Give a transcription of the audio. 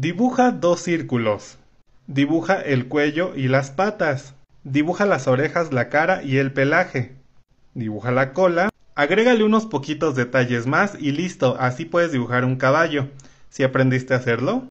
Dibuja dos círculos. Dibuja el cuello y las patas. Dibuja las orejas, la cara y el pelaje. Dibuja la cola. Agrégale unos poquitos detalles más y listo, así puedes dibujar un caballo. Si aprendiste a hacerlo?